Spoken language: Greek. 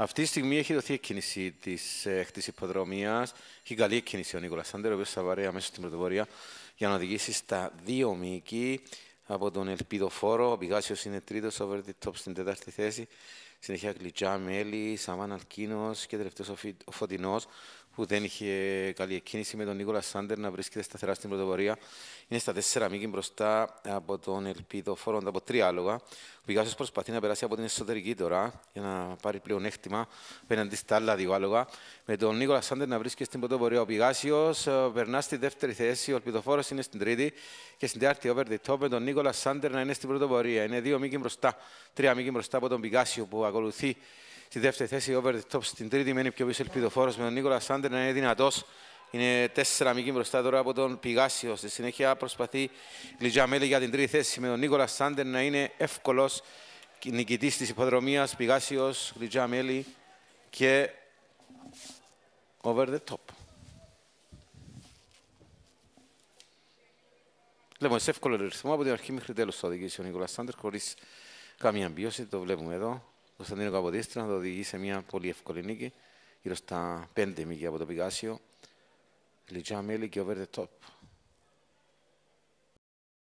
Αυτή τη στιγμή έχει δοθεί η κίνηση της ε, χτίση υποδρομίας. Έχει καλή εκκίνηση ο Νίκολας Σάντερ, ο οποίος θα βαρεί αμέσως την πρωτοβορία για να οδηγήσει στα δύο μήκη από τον Ελπιδοφόρο. Ο Πηγάσιος είναι τρίτος, over the top στην τέταρτη θέση. Συνεχεία Γκλιτζά, Μέλη, Σαμάν Αλκίνος και τελευταίος ο Φωτεινός, που δεν είχε καλή εκκίνηση με τον Νίκολα Σάντερ να βρίσκεται σταθερά στην πρωτοπορία. Είναι στα τέσσερα μήκη μπροστά από τον Ελπίδο Φόροντα από τρία άλογα. Ο Πηγάσο προσπαθεί να περάσει από την εσωτερική τώρα για να πάρει πλέον έκτημα απέναντι στα άλλα δύο άλογα. Με τον Νίκολα Σάντερ να βρίσκεται στην πρωτοπορία. Ο Πηγάσιο ε, περνά στη δεύτερη θέση, ο Ελπιδοφόρος είναι στην τρίτη και στην τέταρτη over the top με τον Νίκολα Σάντερ να είναι στην πρωτοπορία. Είναι δύο μήκη μπροστά, τρία μήκη μπροστά από τον Πιγάσιο που ακολουθεί στη δεύτερη θέση, over the top στην τρίτη, μένει πιο πίσω ελπιδοφόρος με τον Νίκολας Σάντερ να είναι δυνατός. Είναι τέσσερα μήκη μπροστά τώρα από τον Πηγάσιο. Στη συνέχεια προσπαθεί Γλιτζαμέλη για την τρίτη θέση με τον Νίκολας Σάντερ να είναι εύκολος νικητής της υποδρομίας Πηγάσιος Γλιτζαμέλη και over the top. Βλέπουμε σε εύκολο ρυθμό από την αρχή μέχρι τέλος το οδηγήσει ο Νίκολας Σάντερ χωρίς καμία μπίωση, το βλέπουμε εδώ. Κωνσταντίνο Καποδίστρα να το οδηγεί σε μια πολύ εύκολη νίκη, γύρω στα 5 μίλια από το Πικάσιο. Λιτζά Μέλη και ο the top.